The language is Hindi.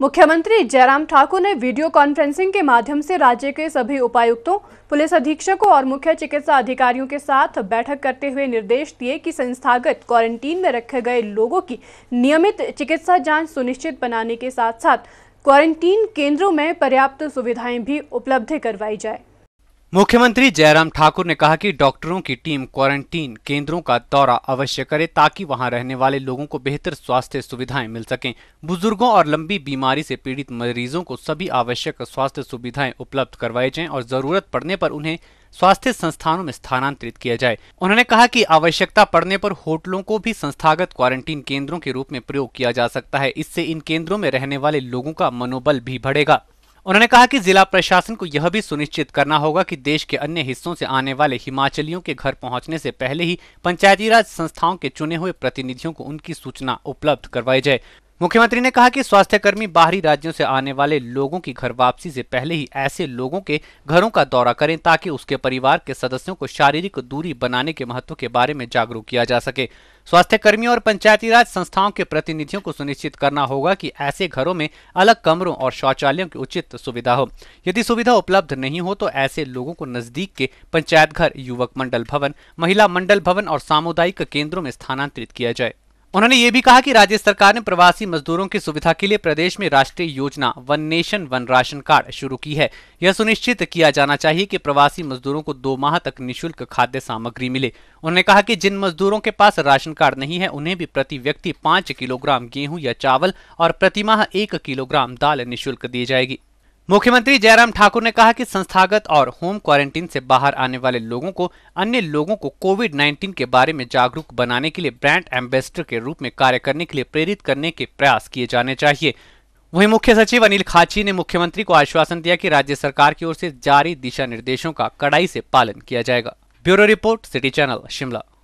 मुख्यमंत्री जयराम ठाकुर ने वीडियो कॉन्फ्रेंसिंग के माध्यम से राज्य के सभी उपायुक्तों पुलिस अधीक्षकों और मुख्य चिकित्सा अधिकारियों के साथ बैठक करते हुए निर्देश दिए कि संस्थागत क्वारंटीन में रखे गए लोगों की नियमित चिकित्सा जांच सुनिश्चित बनाने के साथ साथ क्वारंटीन केंद्रों में पर्याप्त सुविधाएं भी उपलब्ध करवाई जाए मुख्यमंत्री जयराम ठाकुर ने कहा कि डॉक्टरों की टीम क्वारंटीन केंद्रों का दौरा अवश्य करे ताकि वहां रहने वाले लोगों को बेहतर स्वास्थ्य सुविधाएं मिल सकें बुजुर्गों और लंबी बीमारी से पीड़ित मरीजों को सभी आवश्यक स्वास्थ्य सुविधाएं उपलब्ध करवाई जाएं और जरूरत पड़ने पर उन्हें स्वास्थ्य संस्थानों में स्थानांतरित किया जाए उन्होंने कहा कि आवश्यकता पड़ने पर होटलों को भी संस्थागत क्वारंटीन केंद्रों के रूप में प्रयोग किया जा सकता है इससे इन केंद्रों में रहने वाले लोगों का मनोबल भी बढ़ेगा उन्होंने कहा कि जिला प्रशासन को यह भी सुनिश्चित करना होगा कि देश के अन्य हिस्सों से आने वाले हिमाचलियों के घर पहुंचने से पहले ही पंचायती राज संस्थाओं के चुने हुए प्रतिनिधियों को उनकी सूचना उपलब्ध करवाई जाए मुख्यमंत्री ने कहा कि स्वास्थ्यकर्मी बाहरी राज्यों से आने वाले लोगों की घर वापसी से पहले ही ऐसे लोगों के घरों का दौरा करें ताकि उसके परिवार के सदस्यों को शारीरिक दूरी बनाने के महत्व के बारे में जागरूक किया जा सके स्वास्थ्यकर्मियों और पंचायती राज संस्थाओं के प्रतिनिधियों को सुनिश्चित करना होगा कि ऐसे घरों में अलग कमरों और शौचालयों की उचित सुविधा हो यदि सुविधा उपलब्ध नहीं हो तो ऐसे लोगों को नजदीक के पंचायत घर युवक मंडल भवन महिला मंडल भवन और सामुदायिक केंद्रों में स्थानांतरित किया जाए उन्होंने ये भी कहा कि राज्य सरकार ने प्रवासी मजदूरों की सुविधा के लिए प्रदेश में राष्ट्रीय योजना one nation one ration card शुरू की है यह सुनिश्चित किया जाना चाहिए कि प्रवासी मजदूरों को दो माह तक निशुल्क खाद्य सामग्री मिले उन्होंने कहा कि जिन मजदूरों के पास राशन कार्ड नहीं है उन्हें भी प्रति व्यक्ति पाँच किलोग्राम गेहूँ या चावल और प्रति माह एक किलोग्राम दाल निःशुल्क दी जाएगी मुख्यमंत्री जयराम ठाकुर ने कहा कि संस्थागत और होम क्वारंटीन से बाहर आने वाले लोगों को अन्य लोगों को कोविड 19 के बारे में जागरूक बनाने के लिए ब्रांड एम्बेसडर के रूप में कार्य करने के लिए प्रेरित करने के प्रयास किए जाने चाहिए वहीं मुख्य सचिव अनिल खाची ने मुख्यमंत्री को आश्वासन दिया कि राज्य सरकार की ओर से जारी दिशा निर्देशों का कड़ाई से पालन किया जाएगा bureau report city channel Shimla